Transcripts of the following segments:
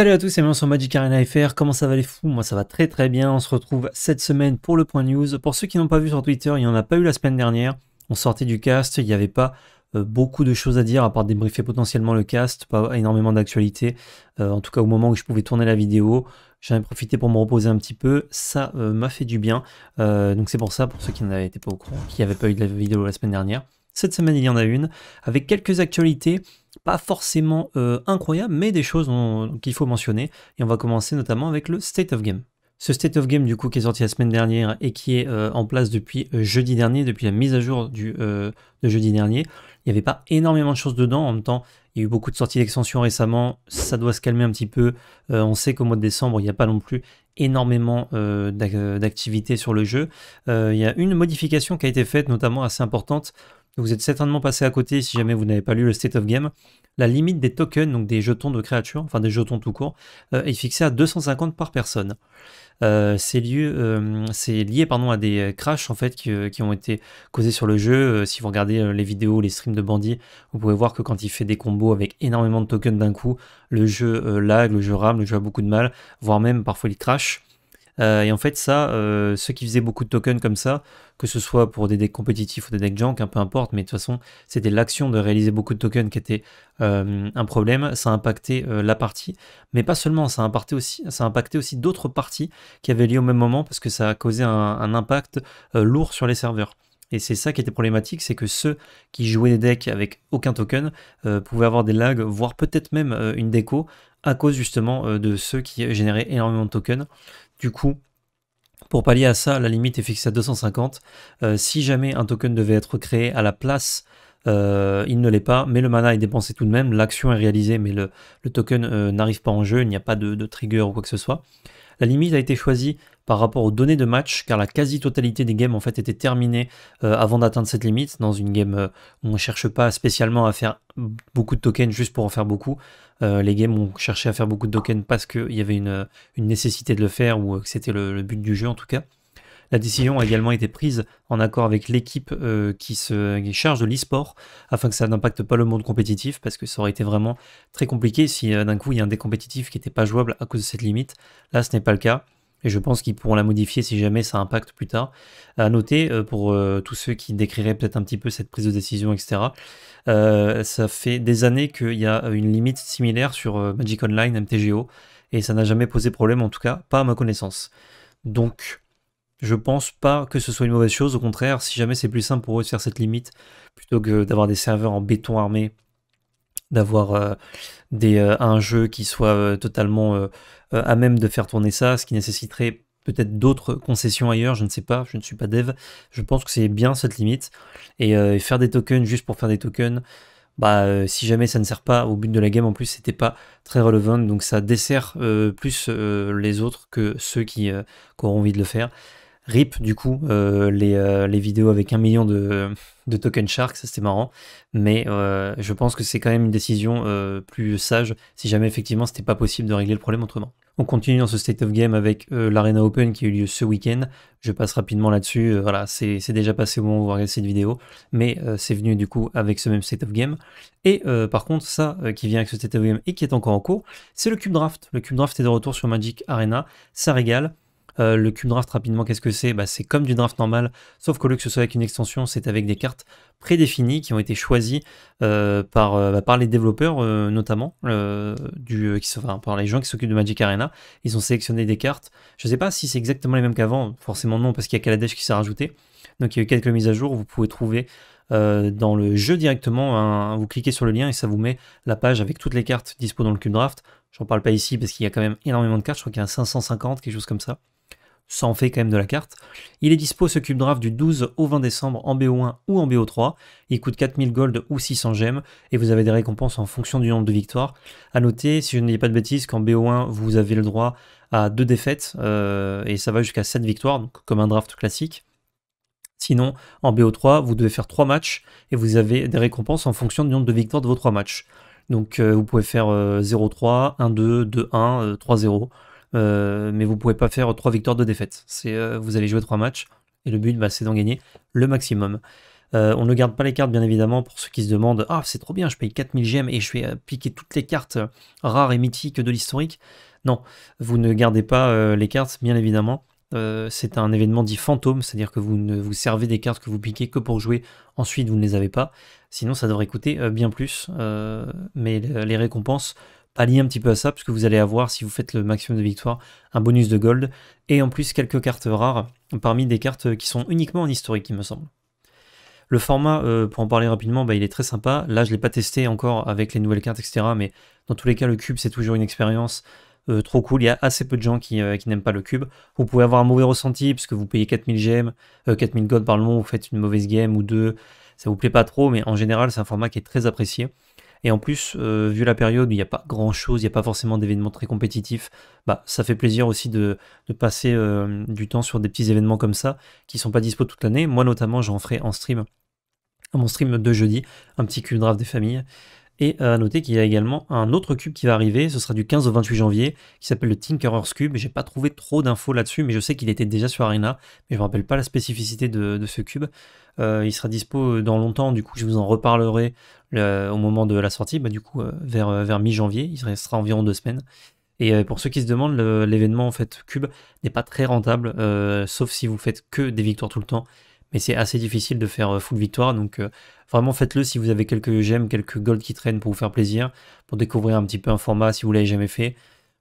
Salut à tous c'est bienvenue sur Magic Arena FR, comment ça va les fous Moi ça va très très bien, on se retrouve cette semaine pour le point news. Pour ceux qui n'ont pas vu sur Twitter, il n'y en a pas eu la semaine dernière, on sortait du cast, il n'y avait pas euh, beaucoup de choses à dire à part débriefer potentiellement le cast, pas énormément d'actualités, euh, en tout cas au moment où je pouvais tourner la vidéo, j'en ai profité pour me reposer un petit peu, ça euh, m'a fait du bien, donc c'est pour ça, pour ceux qui n'avaient pas au courant, qui n'avaient pas eu de la vidéo la semaine dernière. Cette semaine, il y en a une, avec quelques actualités pas forcément euh, incroyable, mais des choses qu'il faut mentionner. Et on va commencer notamment avec le State of Game. Ce State of Game, du coup, qui est sorti la semaine dernière et qui est euh, en place depuis euh, jeudi dernier, depuis la mise à jour du, de jeudi dernier, il n'y avait pas énormément de choses dedans. En même temps, il y a eu beaucoup de sorties d'extensions récemment, ça doit se calmer un petit peu. on sait qu'au mois de décembre, il n'y a pas non plus énormément d'activités sur le jeu. il y a une modification qui a été faite, notamment assez importante, vous êtes certainement passé à côté si jamais vous n'avez pas lu le State of Game. La limite des tokens, donc des jetons de créatures, enfin des jetons tout court, euh, est fixée à 250 par personne. Euh, euh, c'est lié, pardon, à des crashs en fait, qui, ont été causés sur le jeu. si vous regardez les vidéos, les streams de bandits, vous pouvez voir que quand il fait des combos avec énormément de tokens d'un coup, le jeu lag, le jeu rame, le jeu a beaucoup de mal, voire même parfois il crash. Euh, et en fait, ça, euh, ceux qui faisaient beaucoup de tokens comme ça, que ce soit pour des decks compétitifs ou des decks junk, hein, peu importe, mais de toute façon, c'était l'action de réaliser beaucoup de tokens qui était euh, un problème. Ça a impacté la partie, mais pas seulement, ça a impacté aussi, aussi d'autres parties qui avaient lieu au même moment parce que ça a causé un impact lourd sur les serveurs. Et c'est ça qui était problématique, c'est que ceux qui jouaient des decks avec aucun token euh, pouvaient avoir des lags, voire peut-être même euh, une déco, à cause justement euh, de ceux qui généraient énormément de tokens. Du coup, pour pallier à ça, la limite est fixée à 250. si jamais un token devait être créé à la place il ne l'est pas, mais le mana est dépensé tout de même, l'action est réalisée, mais le, token n'arrive pas en jeu, il n'y a pas de, de, trigger ou quoi que ce soit. La limite a été choisie par rapport aux données de match, car la quasi-totalité des games en fait était terminées euh, avant d'atteindre cette limite. Dans une game euh, où on ne cherche pas spécialement à faire beaucoup de tokens juste pour en faire beaucoup, euh, les games ont cherché à faire beaucoup de tokens parce qu'il y avait une, nécessité de le faire ou que c'était le, but du jeu en tout cas. La décision a également été prise en accord avec l'équipe euh, qui se charge de l'e-sport afin que ça n'impacte pas le monde compétitif parce que ça aurait été vraiment très compliqué si euh, d'un coup il y a un des compétitifs qui n'était pas jouable à cause de cette limite. Là, ce n'est pas le cas. Et je pense qu'ils pourront la modifier si jamais ça impacte plus tard. À noter, euh, pour tous ceux qui décriraient peut-être un petit peu cette prise de décision, etc., ça fait des années qu'il y a une limite similaire sur Magic Online, MTGO, et ça n'a jamais posé problème, en tout cas, pas à ma connaissance. Donc, je pense pas que ce soit une mauvaise chose. Au contraire, si jamais c'est plus simple pour eux de faire cette limite, plutôt que d'avoir des serveurs en béton armé, d'avoir euh, euh, un jeu qui soit euh, totalement à même de faire tourner ça, ce qui nécessiterait peut-être d'autres concessions ailleurs, je ne sais pas, je ne suis pas dev. Je pense que c'est bien cette limite. Et faire des tokens juste pour faire des tokens, bah, si jamais ça ne sert pas au but de la game, en plus, c'était pas très relevant, donc ça dessert plus les autres que ceux qui, auront envie de le faire. RIP, du coup, euh, euh, les, vidéos avec un million de, de token shark, ça c'était marrant. Mais euh, je pense que c'est quand même une décision plus sage si jamais effectivement c'était pas possible de régler le problème autrement. On continue dans ce state of game avec l'Arena Open qui a eu lieu ce week-end. Je passe rapidement là-dessus. voilà, c'est déjà passé au moment où vous regardez cette vidéo. Mais c'est venu du coup avec ce même state of game. Et par contre, ça qui vient avec ce state of game et qui est encore en cours, c'est le Cube Draft. Le Cube Draft est de retour sur Magic Arena. Ça régale. Euh, le cube draft, rapidement, qu'est-ce que c'est bah, C'est comme du draft normal, sauf que lieu que ce soit avec une extension, c'est avec des cartes prédéfinies qui ont été choisies euh, par, euh, bah, par les développeurs, notamment, du, qui, par les gens qui s'occupent de Magic Arena. Ils ont sélectionné des cartes. Je ne sais pas si c'est exactement les mêmes qu'avant, forcément non, parce qu'il y a Kaladesh qui s'est rajouté. Donc il y a eu quelques mises à jour, vous pouvez trouver dans le jeu directement, vous cliquez sur le lien et ça vous met la page avec toutes les cartes dispo dans le cube draft. J'en parle pas ici parce qu'il y a quand même énormément de cartes, je crois qu'il y a 550, quelque chose comme ça ça en fait quand même de la carte. Il est dispo ce cube draft du 12 au 20 décembre en BO1 ou en BO3. Il coûte 4000 gold ou 600 gemmes et vous avez des récompenses en fonction du nombre de victoires. A noter, si je ne dis pas de bêtises, qu'en BO1 vous avez le droit à deux défaites euh, et ça va jusqu'à 7 victoires, comme un draft classique. Sinon, en BO3, vous devez faire 3 matchs et vous avez des récompenses en fonction du nombre de victoires de vos 3 matchs. Donc euh, vous pouvez faire 0-3, 1-2, 2-1, 3-0. Euh, mais vous pouvez pas faire trois victoires, de défaites. Euh, vous allez jouer trois matchs et le but, bah, c'est d'en gagner le maximum. Euh, on ne garde pas les cartes, bien évidemment, pour ceux qui se demandent Ah, c'est trop bien, je paye 4000 gemmes et je vais piquer toutes les cartes rares et mythiques de l'historique. Non, vous ne gardez pas les cartes, bien évidemment. c'est un événement dit fantôme, c'est-à-dire que vous ne vous servez des cartes que vous piquez que pour jouer, ensuite vous ne les avez pas. Sinon, ça devrait coûter bien plus, mais les récompenses Allié un petit peu à ça, puisque vous allez avoir, si vous faites le maximum de victoires, un bonus de gold, et en plus quelques cartes rares, parmi des cartes qui sont uniquement en historique, il me semble. Le format, euh, pour en parler rapidement, bah, il est très sympa. Là, je ne l'ai pas testé encore avec les nouvelles cartes, etc. Mais dans tous les cas, le cube, c'est toujours une expérience euh, trop cool. Il y a assez peu de gens euh, qui, n'aiment pas le cube. Vous pouvez avoir un mauvais ressenti, puisque vous payez 4000 gold 4000 le moment, vous faites une mauvaise game ou deux. Ça vous plaît pas trop, mais en général, c'est un format qui est très apprécié. Et en plus, euh, vu la période où il n'y a pas grand chose, il n'y a pas forcément d'événements très compétitifs, bah, ça fait plaisir aussi de, passer euh, du temps sur des petits événements comme ça qui sont pas dispo toute l'année. Moi notamment, j'en ferai en stream, mon stream de jeudi, un petit cube draft des familles. Et euh, à noter qu'il y a également un autre cube qui va arriver, ce sera du 15 au 28 janvier, qui s'appelle le Tinkerer's Cube. J'ai pas trouvé trop d'infos là-dessus, mais je sais qu'il était déjà sur Arena, mais je me rappelle pas la spécificité de, ce cube. Euh, il sera dispo euh, dans longtemps, du coup je vous en reparlerai au moment de la sortie, bah, du coup vers, vers mi-janvier, il restera environ deux semaines. Et pour ceux qui se demandent, l'événement en fait Cube n'est pas très rentable, sauf si vous faites que des victoires tout le temps mais c'est assez difficile de faire euh, full victoire. Donc euh, vraiment faites-le si vous avez quelques gemmes, quelques golds qui traînent pour vous faire plaisir, pour découvrir un petit peu un format si vous l'avez jamais fait.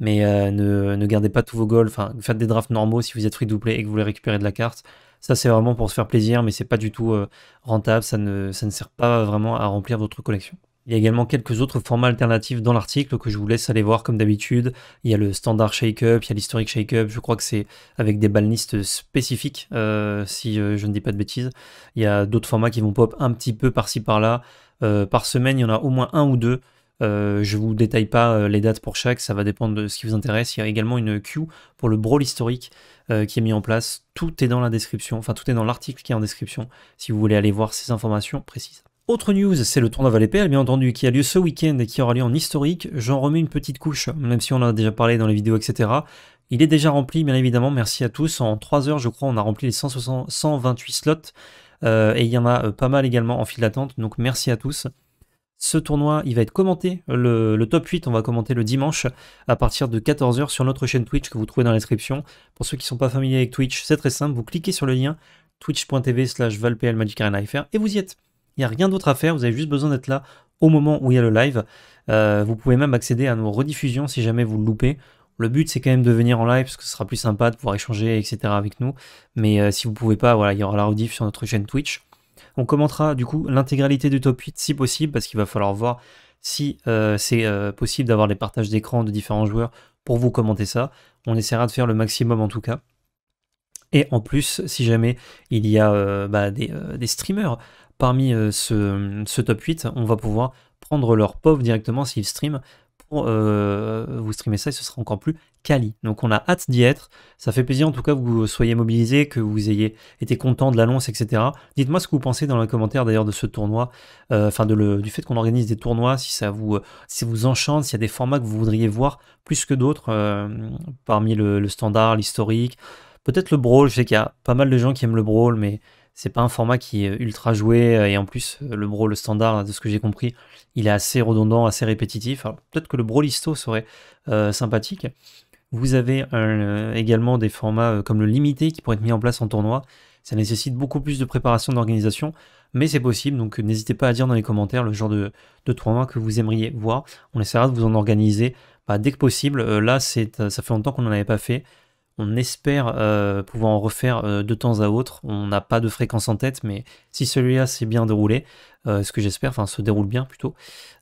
Mais euh, ne, gardez pas tous vos golds, enfin faites des drafts normaux si vous êtes free to et que vous voulez récupérer de la carte. Ça c'est vraiment pour se faire plaisir, mais c'est pas du tout rentable, ça ne, ça ne sert pas vraiment à remplir votre collection. Il y a également quelques autres formats alternatifs dans l'article que je vous laisse aller voir comme d'habitude. Il y a le standard shake-up, il y a l'historique shake-up, je crois que c'est avec des balnistes spécifiques, euh, si euh, je ne dis pas de bêtises. Il y a d'autres formats qui vont pop un petit peu par-ci par-là. Euh, par semaine, il y en a au moins un ou deux. je ne vous détaille pas les dates pour chaque, ça va dépendre de ce qui vous intéresse. Il y a également une queue pour le brawl historique qui est mis en place. Tout est dans la description, enfin tout est dans l'article qui est en description si vous voulez aller voir ces informations précises. Autre news, c'est le tournoi valais bien entendu, qui a lieu ce week-end et qui aura lieu en historique. J'en remets une petite couche, même si on en a déjà parlé dans les vidéos, etc. Il est déjà rempli, bien évidemment, merci à tous. En 3 heures, je crois, on a rempli les 160, 128 slots. Euh, et il y en a euh, pas mal également en file d'attente, donc merci à tous. Ce tournoi, il va être commenté. Le, top 8, on va commenter le dimanche à partir de 14h sur notre chaîne Twitch que vous trouvez dans la description. Pour ceux qui ne sont pas familiers avec Twitch, c'est très simple. Vous cliquez sur le lien twitch.tv slash et vous y êtes. Il n'y a rien d'autre à faire, vous avez juste besoin d'être là au moment où il y a le live. Euh, vous pouvez même accéder à nos rediffusions si jamais vous le loupez. Le but, c'est quand même de venir en live parce que ce sera plus sympa de pouvoir échanger, etc. avec nous. Mais euh, si vous ne pouvez pas, voilà, il y aura la rediff sur notre chaîne Twitch. On commentera du coup l'intégralité du top 8 si possible parce qu'il va falloir voir si euh, c'est possible d'avoir les partages d'écran de différents joueurs pour vous commenter ça. On essaiera de faire le maximum en tout cas. Et en plus, si jamais il y a bah, des, des, streamers parmi euh, ce, top 8, on va pouvoir prendre leur pauvre directement s'ils stream pour euh, vous streamer ça et ce sera encore plus quali. Donc on a hâte d'y être. Ça fait plaisir en tout cas que vous soyez mobilisés, que vous ayez été content de l'annonce, etc. Dites-moi ce que vous pensez dans les commentaires d'ailleurs de ce tournoi, euh, enfin du fait qu'on organise des tournois, si ça vous, si enchante, s'il y a des formats que vous voudriez voir plus que d'autres parmi le, le standard, l'historique. Peut-être le brawl, je sais qu'il y a pas mal de gens qui aiment le brawl, mais c'est pas un format qui est ultra joué euh, et en plus euh, le le standard de ce que j'ai compris il est assez redondant assez répétitif peut-être que le brawlisto serait euh, sympathique vous avez également des formats comme le limité qui pourraient être mis en place en tournoi ça nécessite beaucoup plus de préparation d'organisation mais c'est possible donc n'hésitez pas à dire dans les commentaires le genre de, tournoi que vous aimeriez voir on essaiera de vous en organiser bah, dès que possible là c'est ça fait longtemps qu'on n'en avait pas fait on espère euh, pouvoir en refaire euh, de temps à autre. On n'a pas de fréquence en tête, mais si celui-là s'est bien déroulé, euh, ce que j'espère, enfin se déroule bien plutôt,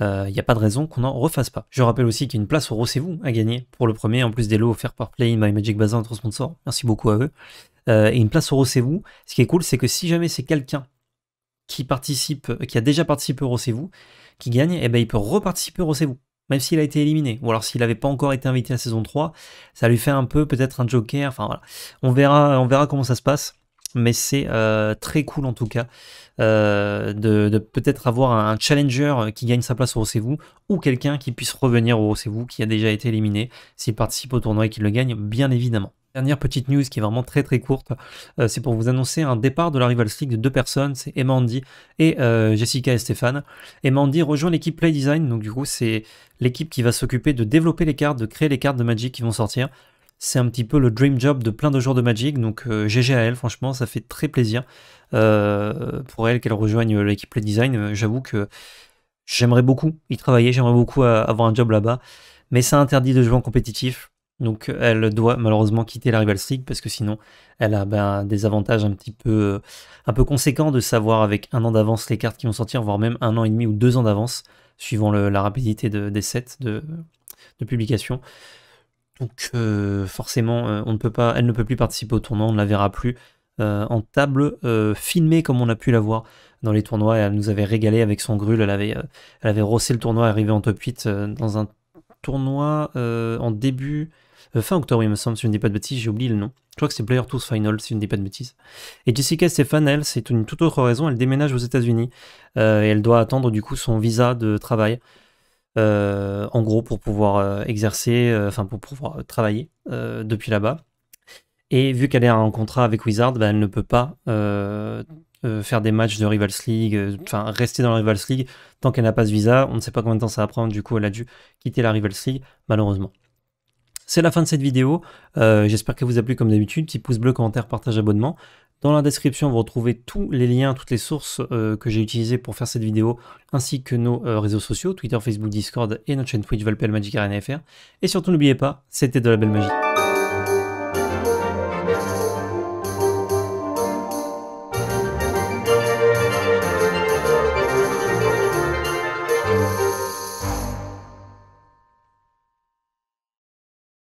il n'y a pas de raison qu'on n'en refasse pas. Je rappelle aussi qu'il y a une place au Rossez-vous à gagner pour le premier, en plus des lots offerts par Play, My Magic Bazaar, notre sponsor. Merci beaucoup à eux. et une place au Rossez-vous. Ce qui est cool, c'est que si jamais c'est quelqu'un qui participe, qui a déjà participé au Rossez-vous, qui gagne, eh ben, il peut reparticiper au Rossez-vous même s'il a été éliminé, ou alors s'il n'avait pas encore été invité à la saison 3, ça lui fait un peu peut-être un joker, enfin voilà. On verra, on verra comment ça se passe, mais c'est euh, très cool en tout cas euh, de, peut-être avoir un challenger euh, qui gagne sa place au vous, ou quelqu'un qui puisse revenir au vous qui a déjà été éliminé, s'il participe au tournoi et qu'il le gagne, bien évidemment. Dernière petite news qui est vraiment très très courte, euh, c'est pour vous annoncer un départ de la rival League de deux personnes, c'est Emandi et euh, Jessica et Stéphane. Emandi rejoint l'équipe Play Design, donc du coup c'est l'équipe qui va s'occuper de développer les cartes, de créer les cartes de Magic qui vont sortir. C'est un petit peu le dream job de plein de joueurs de Magic, donc GG euh, à elle, franchement ça fait très plaisir pour elle qu'elle rejoigne l'équipe Play Design. J'avoue que j'aimerais beaucoup y travailler, j'aimerais beaucoup avoir un job là-bas, mais ça interdit de jouer en compétitif donc elle doit malheureusement quitter la rival League parce que sinon elle a ben, des avantages un petit peu, euh, un peu conséquents de savoir avec un an d'avance les cartes qui vont sortir, voire même un an et demi ou deux ans d'avance, suivant la rapidité des sets de, publication. Donc euh, forcément, euh, on ne peut pas, elle ne peut plus participer au tournoi, on ne la verra plus en table filmée comme on a pu la voir dans les tournois. elle nous avait régalé avec son grul, elle avait, elle avait rossé le tournoi, arrivé en top 8 dans un tournoi euh, en début, euh, fin octobre, il me semble, si je ne dis pas de bêtises, j'ai oublié le nom. Je crois que c'est Player Tours Final, si je ne dis pas de bêtises. Et Jessica Stefan, elle, c'est une toute autre raison, elle déménage aux États-Unis euh, et elle doit attendre du coup son visa de travail. en gros, pour pouvoir exercer, enfin pour pouvoir travailler depuis là-bas. Et vu qu'elle est en contrat avec Wizard, ben, elle ne peut pas euh, faire des matchs de Rivals League, euh, enfin rester dans la Rivals League. Tant qu'elle n'a pas ce visa, on ne sait pas combien de temps ça va prendre, du coup elle a dû quitter la Rivals League, malheureusement. C'est la fin de cette vidéo, euh, j'espère qu'elle vous a plu comme d'habitude, petit pouce bleu, commentaire, partage, abonnement. Dans la description, vous retrouvez tous les liens, toutes les sources que j'ai utilisées pour faire cette vidéo, ainsi que nos réseaux sociaux, Twitter, Facebook, Discord et notre chaîne Twitch Valpel Magic Arena FR. Et surtout, n'oubliez pas, c'était de la belle magie.